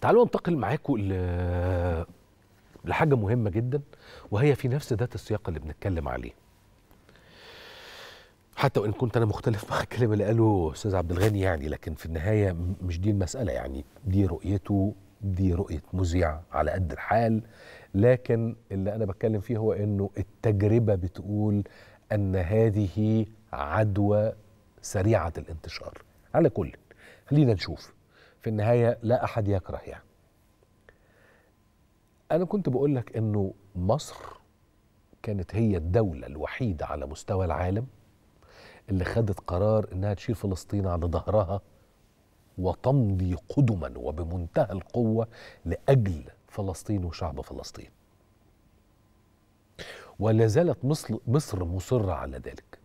تعالوا انتقل معاكم لحاجه مهمه جدا وهي في نفس ذات السياق اللي بنتكلم عليه حتى وان كنت انا مختلف مع الكلام اللي قاله استاذ عبد الغني يعني لكن في النهايه مش دي المساله يعني دي رؤيته دي رؤيه مذيع على قد الحال لكن اللي انا بتكلم فيه هو انه التجربه بتقول ان هذه عدوى سريعه الانتشار على كل خلينا نشوف في النهاية لا أحد يكره يعني أنا كنت بقول لك إنه مصر كانت هي الدولة الوحيدة على مستوى العالم اللي خدت قرار إنها تشيل فلسطين على ظهرها وتمضي قدما وبمنتهى القوة لأجل فلسطين وشعب فلسطين ولا زالت مصر مصر مصرة على ذلك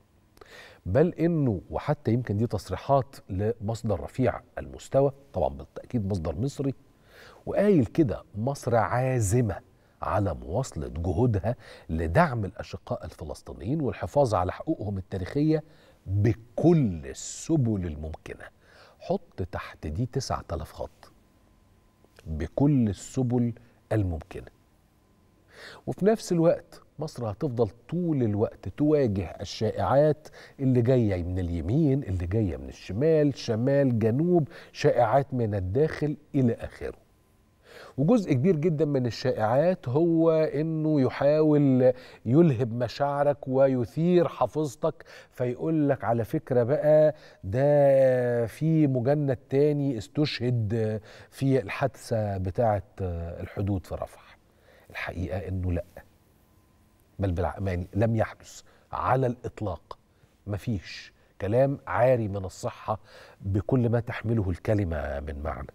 بل انه وحتى يمكن دي تصريحات لمصدر رفيع المستوى طبعا بالتاكيد مصدر مصري وقايل كده مصر عازمه على مواصله جهودها لدعم الاشقاء الفلسطينيين والحفاظ على حقوقهم التاريخيه بكل السبل الممكنه حط تحت دي 9000 خط بكل السبل الممكنه وفي نفس الوقت مصر هتفضل طول الوقت تواجه الشائعات اللي جايه من اليمين اللي جايه من الشمال شمال جنوب شائعات من الداخل الى اخره وجزء كبير جدا من الشائعات هو انه يحاول يلهب مشاعرك ويثير حافظتك فيقول لك على فكره بقى ده في مجند تاني استشهد في الحادثه بتاعه الحدود في رفح الحقيقه انه لا بل بالعماني يعني لم يحدث على الاطلاق مفيش كلام عاري من الصحه بكل ما تحمله الكلمه من معنى